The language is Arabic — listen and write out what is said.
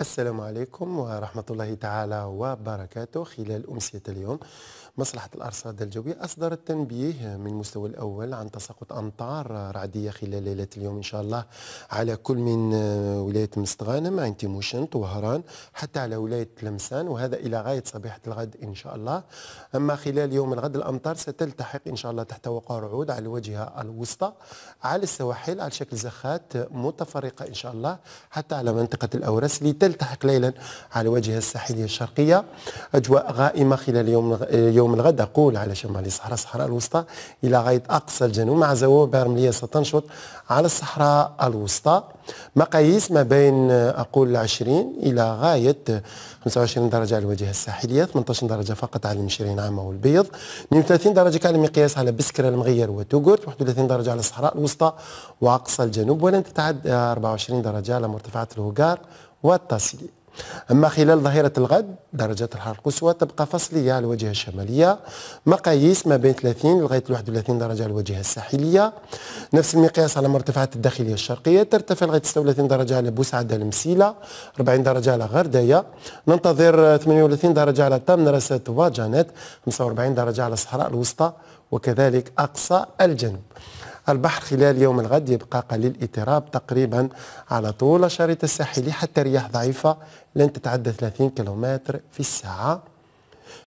السلام عليكم ورحمة الله تعالى وبركاته خلال أمسية اليوم مصلحة الأرصاد الجوية أصدرت تنبيه من المستوى الأول عن تساقط أمطار رعدية خلال ليلة اليوم إن شاء الله على كل من آه، ولاية مستغانم عين تيموشن وهران حتى على ولاية لمسان وهذا إلى غاية صبيحة الغد إن شاء الله أما خلال يوم الغد الأمطار ستلتحق إن شاء الله تحت وقع رعود على الوجهة الوسطى على السواحل على شكل زخات متفرقة إن شاء الله حتى على منطقة الأورس لت تلتحق ليلا على وجه الساحلية الشرقية أجواء غائمة خلال يوم يوم الغد أقول على شمال الصحراء الصحراء الوسطى إلى غاية أقصى الجنوب مع زوايا رملية ستنشط على الصحراء الوسطى مقاييس ما بين أقول 20 إلى غاية 25 درجة على الواجهة الساحلية 18 درجة فقط على المشيرين عامة والبيض 32 درجة كان مقياس على بسكرة المغير وتوغورت 31 درجة على الصحراء الوسطى وأقصى الجنوب ولن تتعدى آه، 24 درجة على مرتفعات الهوغار والتصلي أما خلال ظهيرة الغد درجة الحرارة القصوى تبقى فصلية على الواجهة الشمالية مقاييس ما بين 30 لغاية 31 درجة على الواجهة الساحلية نفس المقياس على مرتفعات الداخلية الشرقية ترتفع لغاية 36 درجة على بوسعدة المسيلة 40 درجة على غردية ننتظر 38 درجة على تمنرسة وجانت 45 درجة على الصحراء الوسطى وكذلك أقصى الجنوب البحر خلال يوم الغد يبقى قليل اضطراب تقريبا على طول الشريط الساحلي حتى رياح ضعيفة لن تتعدى 30 كيلومتر في الساعة